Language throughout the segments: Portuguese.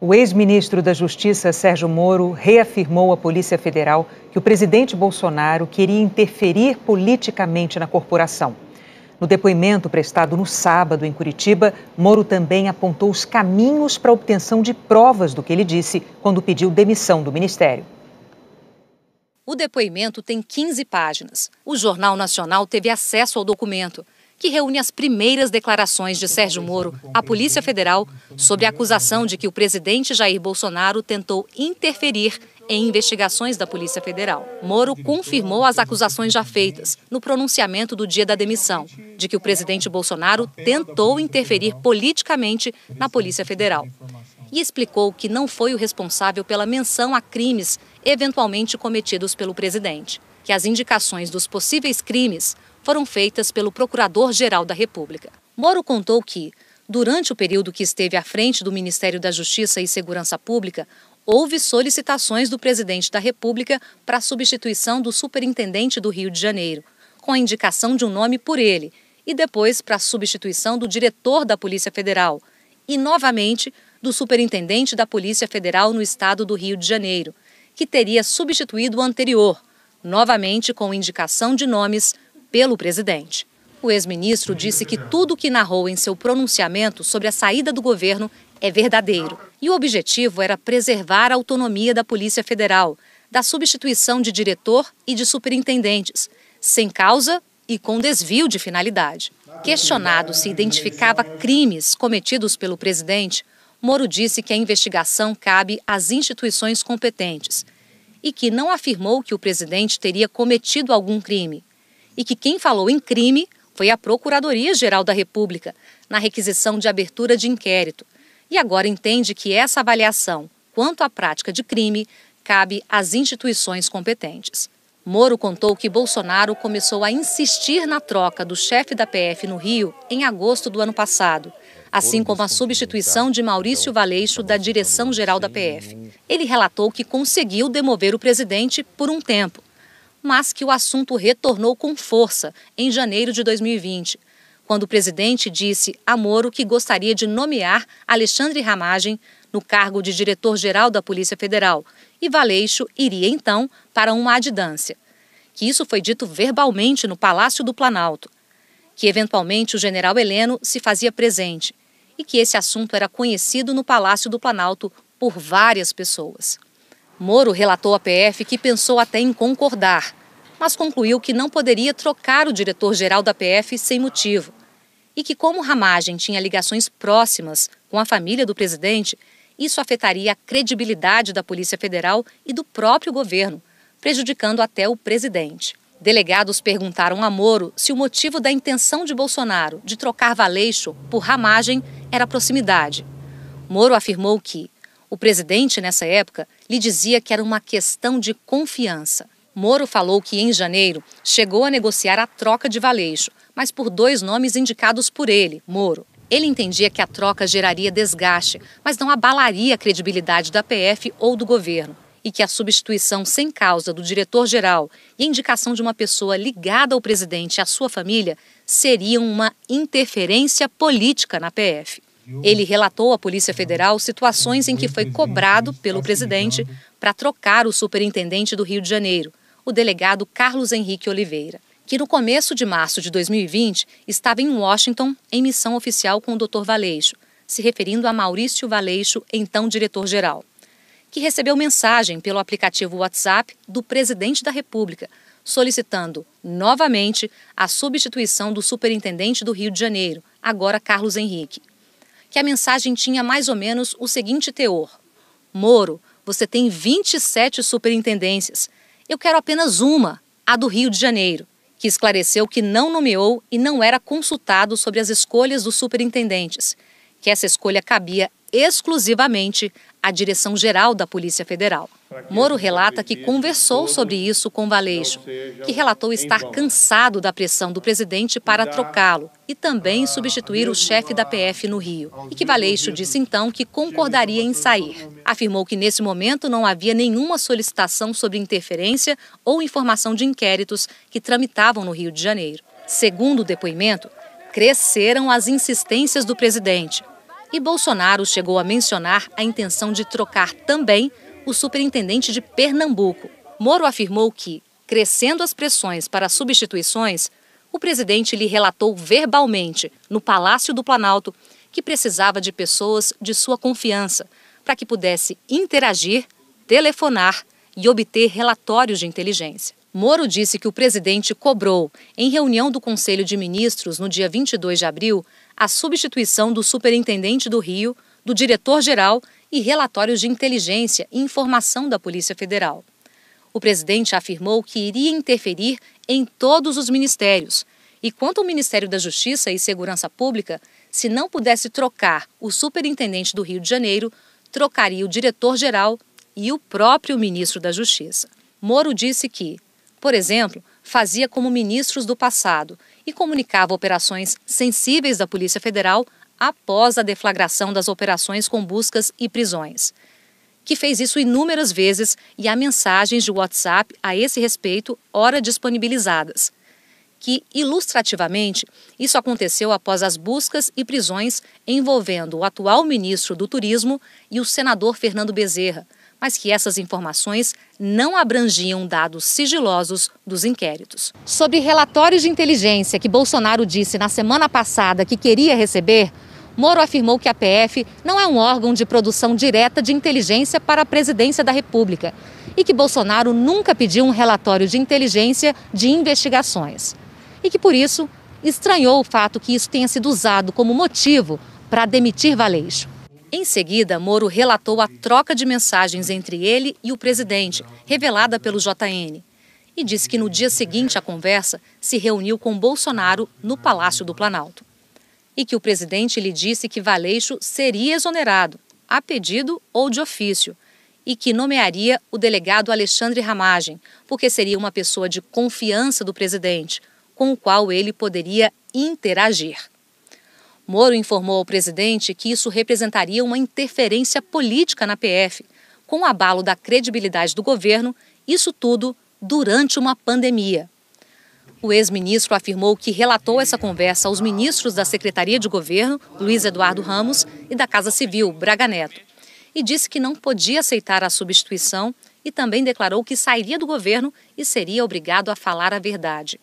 O ex-ministro da Justiça, Sérgio Moro, reafirmou à Polícia Federal que o presidente Bolsonaro queria interferir politicamente na corporação. No depoimento prestado no sábado em Curitiba, Moro também apontou os caminhos para a obtenção de provas do que ele disse quando pediu demissão do ministério. O depoimento tem 15 páginas. O Jornal Nacional teve acesso ao documento que reúne as primeiras declarações de Sérgio Moro à Polícia Federal sobre a acusação de que o presidente Jair Bolsonaro tentou interferir em investigações da Polícia Federal. Moro confirmou as acusações já feitas no pronunciamento do dia da demissão, de que o presidente Bolsonaro tentou interferir politicamente na Polícia Federal. E explicou que não foi o responsável pela menção a crimes eventualmente cometidos pelo presidente, que as indicações dos possíveis crimes foram feitas pelo Procurador-Geral da República. Moro contou que, durante o período que esteve à frente do Ministério da Justiça e Segurança Pública, houve solicitações do presidente da República para a substituição do superintendente do Rio de Janeiro, com a indicação de um nome por ele, e depois para a substituição do diretor da Polícia Federal, e novamente do superintendente da Polícia Federal no estado do Rio de Janeiro, que teria substituído o anterior, novamente com indicação de nomes pelo presidente. O ex-ministro disse que tudo o que narrou em seu pronunciamento sobre a saída do governo é verdadeiro. E o objetivo era preservar a autonomia da Polícia Federal, da substituição de diretor e de superintendentes, sem causa e com desvio de finalidade. Questionado se identificava crimes cometidos pelo presidente, Moro disse que a investigação cabe às instituições competentes e que não afirmou que o presidente teria cometido algum crime e que quem falou em crime foi a Procuradoria-Geral da República, na requisição de abertura de inquérito, e agora entende que essa avaliação quanto à prática de crime cabe às instituições competentes. Moro contou que Bolsonaro começou a insistir na troca do chefe da PF no Rio em agosto do ano passado, assim como a substituição de Maurício Valeixo da direção-geral da PF. Ele relatou que conseguiu demover o presidente por um tempo, mas que o assunto retornou com força em janeiro de 2020, quando o presidente disse a Moro que gostaria de nomear Alexandre Ramagem no cargo de diretor-geral da Polícia Federal e Valeixo iria então para uma adidância. Que isso foi dito verbalmente no Palácio do Planalto. Que eventualmente o general Heleno se fazia presente e que esse assunto era conhecido no Palácio do Planalto por várias pessoas. Moro relatou à PF que pensou até em concordar, mas concluiu que não poderia trocar o diretor-geral da PF sem motivo. E que, como Ramagem tinha ligações próximas com a família do presidente, isso afetaria a credibilidade da Polícia Federal e do próprio governo, prejudicando até o presidente. Delegados perguntaram a Moro se o motivo da intenção de Bolsonaro de trocar Valeixo por Ramagem era proximidade. Moro afirmou que o presidente, nessa época, lhe dizia que era uma questão de confiança. Moro falou que, em janeiro, chegou a negociar a troca de Valeixo, mas por dois nomes indicados por ele, Moro. Ele entendia que a troca geraria desgaste, mas não abalaria a credibilidade da PF ou do governo, e que a substituição sem causa do diretor-geral e a indicação de uma pessoa ligada ao presidente e à sua família seriam uma interferência política na PF. Ele relatou à Polícia Federal situações em que foi cobrado pelo presidente para trocar o superintendente do Rio de Janeiro, o delegado Carlos Henrique Oliveira, que no começo de março de 2020 estava em Washington em missão oficial com o Dr. Valeixo, se referindo a Maurício Valeixo, então diretor-geral, que recebeu mensagem pelo aplicativo WhatsApp do presidente da República, solicitando novamente a substituição do superintendente do Rio de Janeiro, agora Carlos Henrique que a mensagem tinha mais ou menos o seguinte teor: Moro, você tem 27 superintendências. Eu quero apenas uma, a do Rio de Janeiro, que esclareceu que não nomeou e não era consultado sobre as escolhas dos superintendentes, que essa escolha cabia exclusivamente a direção-geral da Polícia Federal. Moro relata que conversou sobre isso com Valeixo, que relatou estar cansado da pressão do presidente para trocá-lo e também substituir o chefe da PF no Rio. E que Valeixo disse então que concordaria em sair. Afirmou que nesse momento não havia nenhuma solicitação sobre interferência ou informação de inquéritos que tramitavam no Rio de Janeiro. Segundo o depoimento, cresceram as insistências do presidente e Bolsonaro chegou a mencionar a intenção de trocar também o superintendente de Pernambuco. Moro afirmou que, crescendo as pressões para substituições, o presidente lhe relatou verbalmente, no Palácio do Planalto, que precisava de pessoas de sua confiança para que pudesse interagir, telefonar e obter relatórios de inteligência. Moro disse que o presidente cobrou, em reunião do Conselho de Ministros no dia 22 de abril, a substituição do superintendente do Rio, do diretor-geral e relatórios de inteligência e informação da Polícia Federal. O presidente afirmou que iria interferir em todos os ministérios. E quanto ao Ministério da Justiça e Segurança Pública, se não pudesse trocar o superintendente do Rio de Janeiro, trocaria o diretor-geral e o próprio ministro da Justiça. Moro disse que, por exemplo, fazia como ministros do passado e comunicava operações sensíveis da Polícia Federal após a deflagração das operações com buscas e prisões. Que fez isso inúmeras vezes e há mensagens de WhatsApp a esse respeito, ora disponibilizadas. Que, ilustrativamente, isso aconteceu após as buscas e prisões envolvendo o atual ministro do Turismo e o senador Fernando Bezerra, mas que essas informações não abrangiam dados sigilosos dos inquéritos. Sobre relatórios de inteligência que Bolsonaro disse na semana passada que queria receber, Moro afirmou que a PF não é um órgão de produção direta de inteligência para a presidência da República e que Bolsonaro nunca pediu um relatório de inteligência de investigações. E que, por isso, estranhou o fato que isso tenha sido usado como motivo para demitir Valeixo. Em seguida, Moro relatou a troca de mensagens entre ele e o presidente, revelada pelo JN, e disse que no dia seguinte à conversa se reuniu com Bolsonaro no Palácio do Planalto. E que o presidente lhe disse que Valeixo seria exonerado, a pedido ou de ofício, e que nomearia o delegado Alexandre Ramagem, porque seria uma pessoa de confiança do presidente, com o qual ele poderia interagir. Moro informou ao presidente que isso representaria uma interferência política na PF, com o abalo da credibilidade do governo, isso tudo durante uma pandemia. O ex-ministro afirmou que relatou essa conversa aos ministros da Secretaria de Governo, Luiz Eduardo Ramos, e da Casa Civil, Braga Neto, e disse que não podia aceitar a substituição e também declarou que sairia do governo e seria obrigado a falar a verdade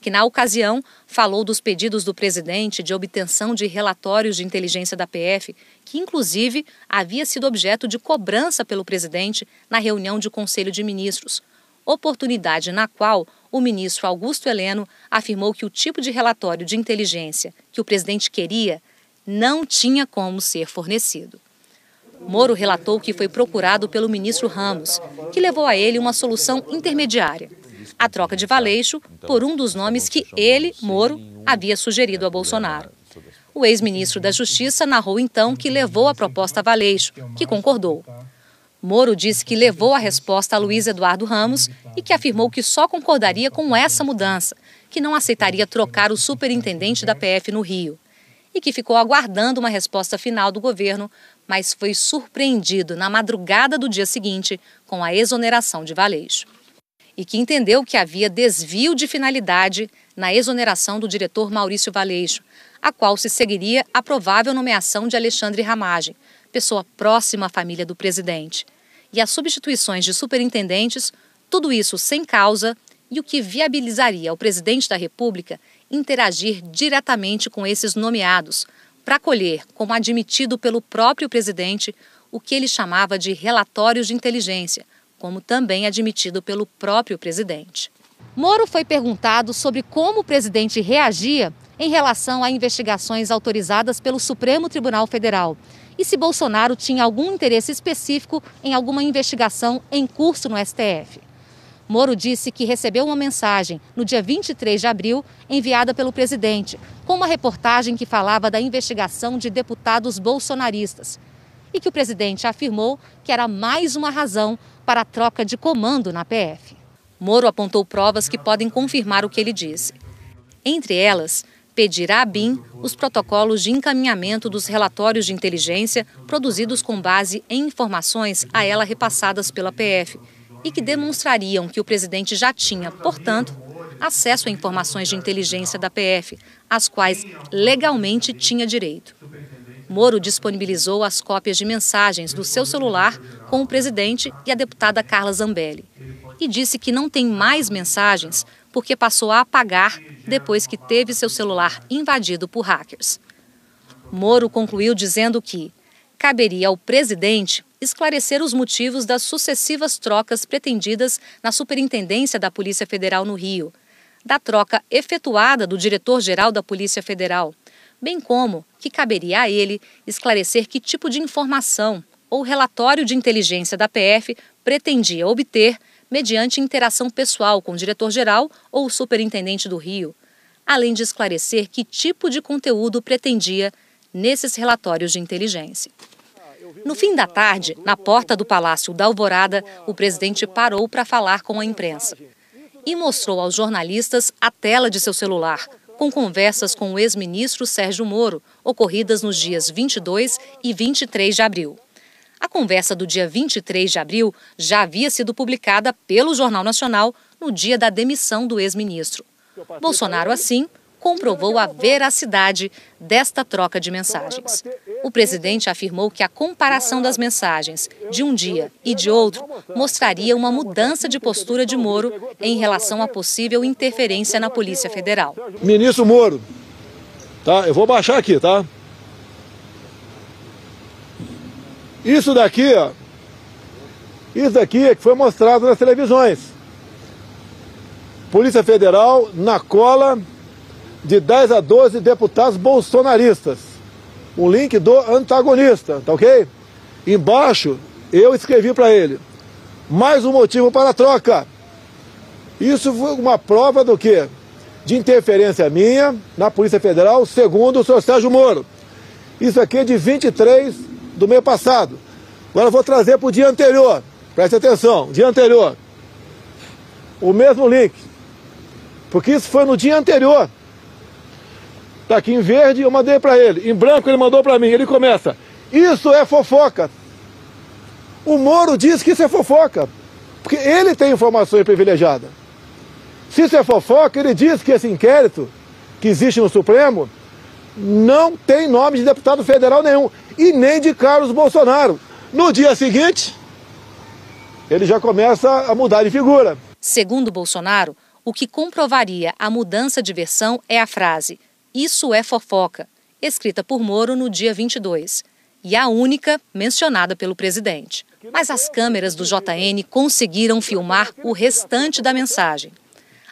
que na ocasião falou dos pedidos do presidente de obtenção de relatórios de inteligência da PF, que inclusive havia sido objeto de cobrança pelo presidente na reunião de Conselho de Ministros, oportunidade na qual o ministro Augusto Heleno afirmou que o tipo de relatório de inteligência que o presidente queria não tinha como ser fornecido. Moro relatou que foi procurado pelo ministro Ramos, que levou a ele uma solução intermediária a troca de Valeixo por um dos nomes que ele, Moro, havia sugerido a Bolsonaro. O ex-ministro da Justiça narrou então que levou a proposta a Valeixo, que concordou. Moro disse que levou a resposta a Luiz Eduardo Ramos e que afirmou que só concordaria com essa mudança, que não aceitaria trocar o superintendente da PF no Rio. E que ficou aguardando uma resposta final do governo, mas foi surpreendido na madrugada do dia seguinte com a exoneração de Valeixo e que entendeu que havia desvio de finalidade na exoneração do diretor Maurício Valeixo, a qual se seguiria a provável nomeação de Alexandre Ramage, pessoa próxima à família do presidente, e as substituições de superintendentes, tudo isso sem causa e o que viabilizaria ao presidente da República interagir diretamente com esses nomeados para colher, como admitido pelo próprio presidente, o que ele chamava de relatórios de inteligência – como também admitido pelo próprio presidente. Moro foi perguntado sobre como o presidente reagia em relação a investigações autorizadas pelo Supremo Tribunal Federal e se Bolsonaro tinha algum interesse específico em alguma investigação em curso no STF. Moro disse que recebeu uma mensagem no dia 23 de abril, enviada pelo presidente, com uma reportagem que falava da investigação de deputados bolsonaristas e que o presidente afirmou que era mais uma razão para a troca de comando na PF. Moro apontou provas que podem confirmar o que ele disse. Entre elas, pedir à BIM os protocolos de encaminhamento dos relatórios de inteligência produzidos com base em informações a ela repassadas pela PF e que demonstrariam que o presidente já tinha, portanto, acesso a informações de inteligência da PF, às quais legalmente tinha direito. Moro disponibilizou as cópias de mensagens do seu celular com o presidente e a deputada Carla Zambelli. E disse que não tem mais mensagens porque passou a apagar depois que teve seu celular invadido por hackers. Moro concluiu dizendo que caberia ao presidente esclarecer os motivos das sucessivas trocas pretendidas na Superintendência da Polícia Federal no Rio, da troca efetuada do diretor-geral da Polícia Federal, bem como que caberia a ele esclarecer que tipo de informação ou relatório de inteligência da PF pretendia obter mediante interação pessoal com o diretor-geral ou o superintendente do Rio, além de esclarecer que tipo de conteúdo pretendia nesses relatórios de inteligência. No fim da tarde, na porta do Palácio da Alvorada, o presidente parou para falar com a imprensa e mostrou aos jornalistas a tela de seu celular, com conversas com o ex-ministro Sérgio Moro, ocorridas nos dias 22 e 23 de abril. A conversa do dia 23 de abril já havia sido publicada pelo Jornal Nacional no dia da demissão do ex-ministro. Bolsonaro, assim, comprovou a veracidade desta troca de mensagens. O presidente afirmou que a comparação das mensagens de um dia e de outro mostraria uma mudança de postura de Moro em relação à possível interferência na Polícia Federal. Ministro Moro, tá? Eu vou baixar aqui, tá? Isso daqui, ó, isso daqui é que foi mostrado nas televisões. Polícia Federal na cola de 10 a 12 deputados bolsonaristas. O link do antagonista, tá ok? Embaixo eu escrevi para ele: mais um motivo para a troca. Isso foi uma prova do quê? De interferência minha na Polícia Federal, segundo o senhor Sérgio Moro. Isso aqui é de 23 do mês passado. Agora eu vou trazer para o dia anterior. Preste atenção, dia anterior. O mesmo link. Porque isso foi no dia anterior. Está aqui em verde, eu mandei para ele. Em branco, ele mandou para mim. Ele começa: Isso é fofoca. O Moro diz que isso é fofoca, porque ele tem informação privilegiada. Se isso é fofoca, ele diz que esse inquérito que existe no Supremo não tem nome de deputado federal nenhum e nem de Carlos Bolsonaro. No dia seguinte, ele já começa a mudar de figura. Segundo Bolsonaro, o que comprovaria a mudança de versão é a frase: isso é Fofoca, escrita por Moro no dia 22, e a única mencionada pelo presidente. Mas as câmeras do JN conseguiram filmar o restante da mensagem.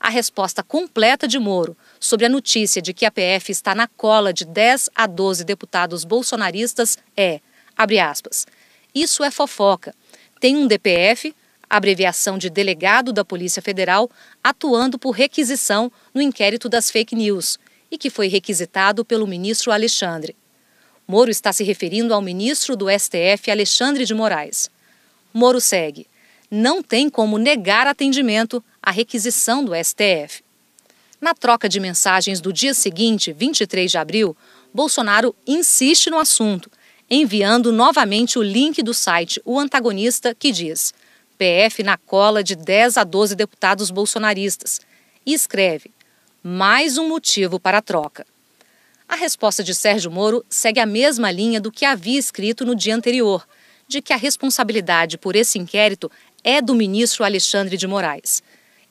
A resposta completa de Moro sobre a notícia de que a PF está na cola de 10 a 12 deputados bolsonaristas é, abre aspas, isso é fofoca. Tem um DPF, abreviação de delegado da Polícia Federal, atuando por requisição no inquérito das fake news e que foi requisitado pelo ministro Alexandre. Moro está se referindo ao ministro do STF, Alexandre de Moraes. Moro segue. Não tem como negar atendimento à requisição do STF. Na troca de mensagens do dia seguinte, 23 de abril, Bolsonaro insiste no assunto, enviando novamente o link do site O Antagonista, que diz PF na cola de 10 a 12 deputados bolsonaristas. E escreve: mais um motivo para a troca. A resposta de Sérgio Moro segue a mesma linha do que havia escrito no dia anterior, de que a responsabilidade por esse inquérito é do ministro Alexandre de Moraes.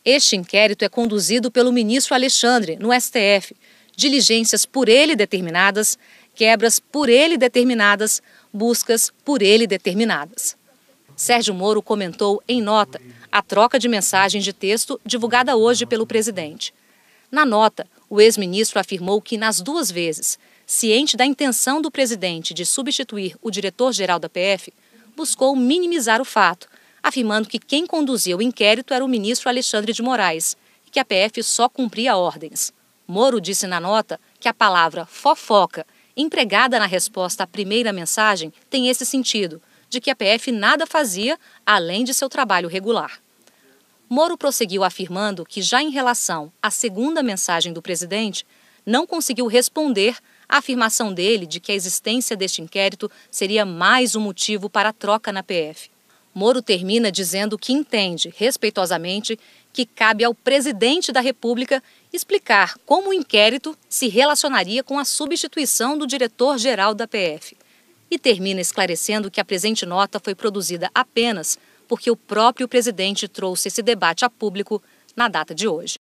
Este inquérito é conduzido pelo ministro Alexandre, no STF. Diligências por ele determinadas, quebras por ele determinadas, buscas por ele determinadas. Sérgio Moro comentou em nota a troca de mensagens de texto divulgada hoje pelo presidente. Na nota, o ex-ministro afirmou que, nas duas vezes, ciente da intenção do presidente de substituir o diretor-geral da PF, buscou minimizar o fato, afirmando que quem conduzia o inquérito era o ministro Alexandre de Moraes e que a PF só cumpria ordens. Moro disse na nota que a palavra fofoca, empregada na resposta à primeira mensagem, tem esse sentido, de que a PF nada fazia além de seu trabalho regular. Moro prosseguiu afirmando que, já em relação à segunda mensagem do presidente, não conseguiu responder à afirmação dele de que a existência deste inquérito seria mais um motivo para a troca na PF. Moro termina dizendo que entende, respeitosamente, que cabe ao presidente da República explicar como o inquérito se relacionaria com a substituição do diretor-geral da PF. E termina esclarecendo que a presente nota foi produzida apenas porque o próprio presidente trouxe esse debate a público na data de hoje.